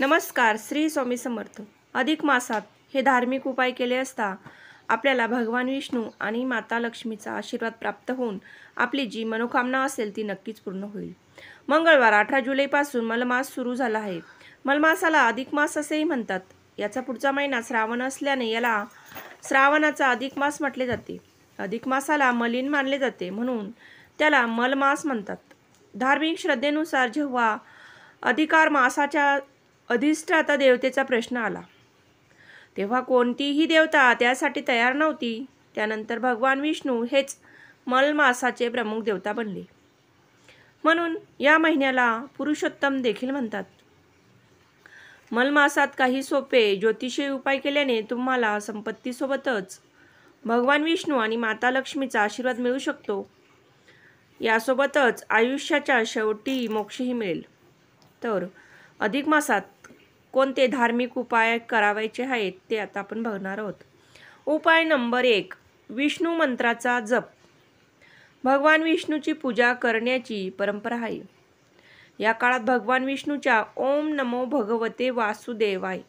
नमस्कार श्री स्वामी समर्थ अधिक मासात हे धार्मिक उपाय केले असता आपल्याला भगवान विष्णू आणि माता लक्ष्मीचा आशीर्वाद प्राप्त होऊन आपली जी मनोकामना असेल ती नक्कीच पूर्ण होईल मंगळवार अठरा जुलैपासून मलमास सुरू झाला आहे मलमासाला अधिक मास असेही म्हणतात याचा पुढचा महिना श्रावण असल्याने याला श्रावणाचा अधिक मास म्हटले जाते अधिक मासाला मलिन मानले जाते म्हणून त्याला मलमास म्हणतात धार्मिक श्रद्धेनुसार जेव्हा अधिकार मासाच्या आता देवतेचा प्रश्न आला तेव्हा कोणतीही देवता त्यासाठी तयार नव्हती त्यानंतर भगवान विष्णू हेच मलमासाचे प्रमुख देवता बनले म्हणून या महिन्याला पुरुषोत्तम देखील म्हणतात मलमासात काही सोपे ज्योतिषी उपाय केल्याने तुम्हाला संपत्तीसोबतच भगवान विष्णू आणि माता लक्ष्मीचा आशीर्वाद मिळू शकतो यासोबतच आयुष्याच्या शेवटी मोक्षही मिळेल तर अधिक मासात कोणते धार्मिक उपाय करावायचे आहेत ते आता आपण बघणार आहोत उपाय नंबर एक विष्णू मंत्राचा जप भगवान विष्णूची पूजा करण्याची परंपरा आहे या काळात भगवान विष्णूच्या ओम नमो भगवते वासुदेवाय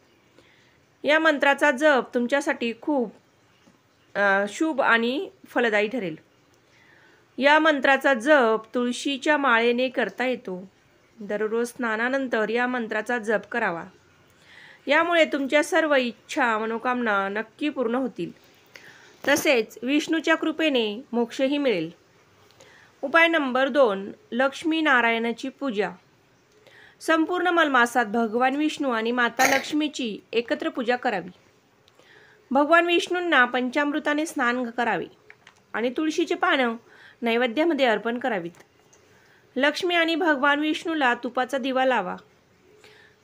या मंत्राचा जप तुमच्यासाठी खूप शुभ आणि फलदायी ठरेल या मंत्राचा जप तुळशीच्या माळेने करता येतो दररोज स्नानानंतर या मंत्राचा जप करावा यामुळे तुमच्या सर्व इच्छा मनोकामना नक्की पूर्ण होतील तसेच विष्णूच्या कृपेने मोक्षही मिळेल उपाय नंबर दोन लक्ष्मीनारायणाची पूजा संपूर्ण मलमासात भगवान विष्णू आणि माता लक्ष्मीची एकत्र पूजा करावी भगवान विष्णूंना पंचामृताने स्नान करावे आणि तुळशीचे पानं नैवेद्यामध्ये अर्पण करावीत लक्ष्मी आणि भगवान विष्णूला तुपाचा दिवा लावा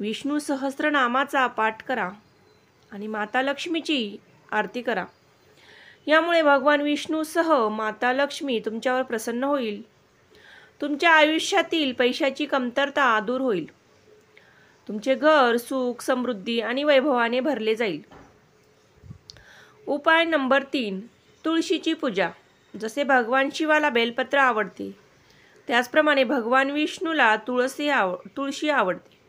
विष्णू सहस्रनामाचा पाठ करा आणि माता लक्ष्मीची आरती करा यामुळे भगवान विष्णूसह माता लक्ष्मी तुमच्यावर प्रसन्न होईल तुमच्या आयुष्यातील पैशाची कमतरता दूर होईल तुमचे घर सुख समृद्धी आणि वैभवाने भरले जाईल उपाय नंबर तीन तुळशीची पूजा जसे भगवान शिवाला बेलपत्र आवडते त्याचप्रमाणे भगवान विष्णूला तुळसी आव तुळशी आवडते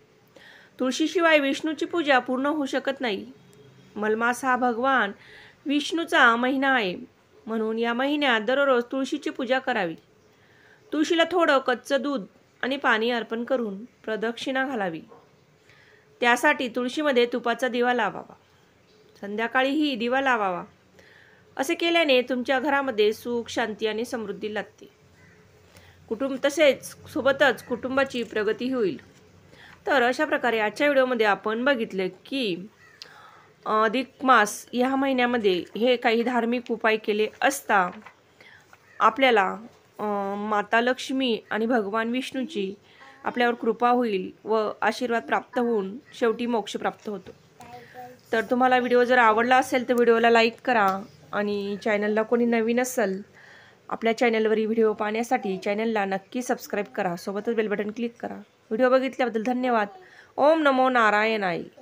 तुळशीशिवाय विष्णूची पूजा पूर्ण होऊ शकत नाही मलमास हा भगवान विष्णूचा महिना आहे म्हणून या महिन्यात दररोज तुळशीची पूजा करावी तुळशीला थोडं कच्चं दूध आणि पाणी अर्पण करून प्रदक्षिणा घालावी त्यासाठी तुळशीमध्ये तुपाचा दिवा लावावा संध्याकाळीही दिवा लावावा असे केल्याने तुमच्या घरामध्ये सुख शांती आणि समृद्धी लागते कुटुंब तसेच सोबतच कुटुंबाची प्रगती होईल तर अशा प्रकारे आजच्या व्हिडिओमध्ये आपण बघितलं की अधिक मास ह्या महिन्यामध्ये हे काही धार्मिक उपाय केले असता आपल्याला माता लक्ष्मी आणि भगवान विष्णूची आपल्यावर कृपा होईल व आशीर्वाद प्राप्त होऊन शेवटी मोक्ष प्राप्त होतो तर तुम्हाला व्हिडिओ जर आवडला असेल तर व्हिडिओला लाईक करा आणि चॅनलला कोणी नवीन असेल आपल्या चॅनलवरील व्हिडिओ पाहण्यासाठी चॅनलला नक्की सबस्क्राईब करा सोबतच बेल बटन क्लिक करा व्हिडिओ बघितल्याबद्दल धन्यवाद ओम नमो आई.